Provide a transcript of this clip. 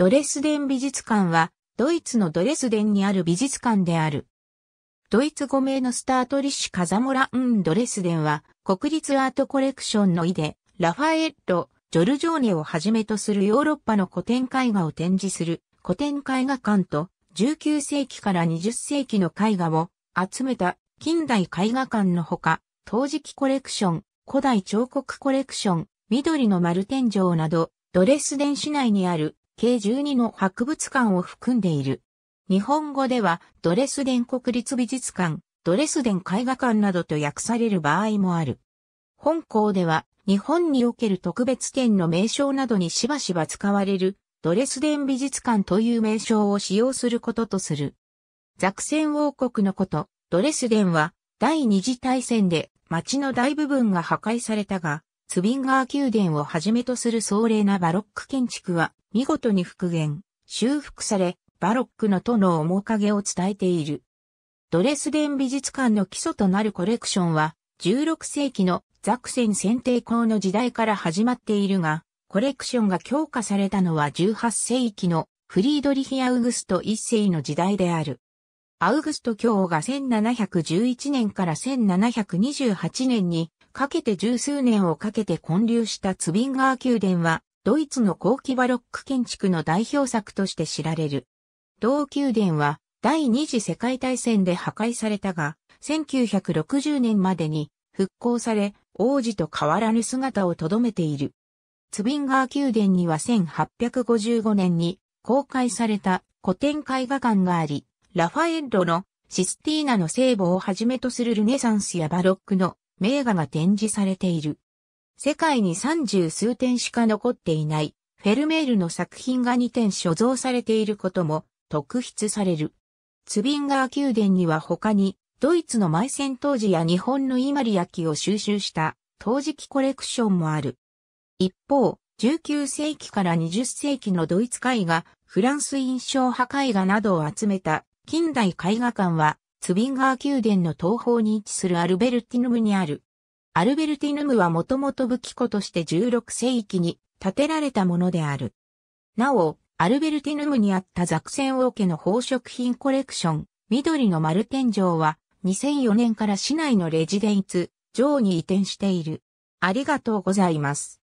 ドレスデン美術館は、ドイツのドレスデンにある美術館である。ドイツ語名のスタートリッシュ・カザモラ・ウン・ドレスデンは、国立アートコレクションの井で、ラファエット、ジョルジョーネをはじめとするヨーロッパの古典絵画を展示する古典絵画館と、19世紀から20世紀の絵画を集めた近代絵画館のほか、陶磁器コレクション、古代彫刻コレクション、緑の丸天井など、ドレスデン市内にある計12の博物館を含んでいる。日本語では、ドレスデン国立美術館、ドレスデン絵画館などと訳される場合もある。本校では、日本における特別展の名称などにしばしば使われる、ドレスデン美術館という名称を使用することとする。ザクセン王国のこと、ドレスデンは、第二次大戦で町の大部分が破壊されたが、ツビンガー宮殿をはじめとする壮麗なバロック建築は見事に復元、修復され、バロックの都の面影を伝えている。ドレスデン美術館の基礎となるコレクションは、16世紀のザクセン選定校の時代から始まっているが、コレクションが強化されたのは18世紀のフリードリヒ・アウグスト一世の時代である。アウグスト教が1711年から1728年にかけて十数年をかけて建立したツビンガー宮殿はドイツの後期バロック建築の代表作として知られる。同宮殿は第二次世界大戦で破壊されたが、1960年までに復興され、王子と変わらぬ姿を留めている。ツビンガー宮殿には1855年に公開された古典絵画館があり、ラファエッロのシスティーナの聖母をはじめとするルネサンスやバロックの名画が展示されている。世界に三十数点しか残っていない、フェルメールの作品が2点所蔵されていることも特筆される。ツビンガー宮殿には他に、ドイツの埋戦当時や日本のイマリア機を収集した陶磁器コレクションもある。一方、19世紀から20世紀のドイツ絵画、フランス印象派絵画などを集めた近代絵画館は、ツビンガー宮殿の東方に位置するアルベルティヌムにある。アルベルティヌムはもともと武器庫として16世紀に建てられたものである。なお、アルベルティヌムにあったザクセン王家の宝飾品コレクション、緑の丸天井は2004年から市内のレジデンツ、城に移転している。ありがとうございます。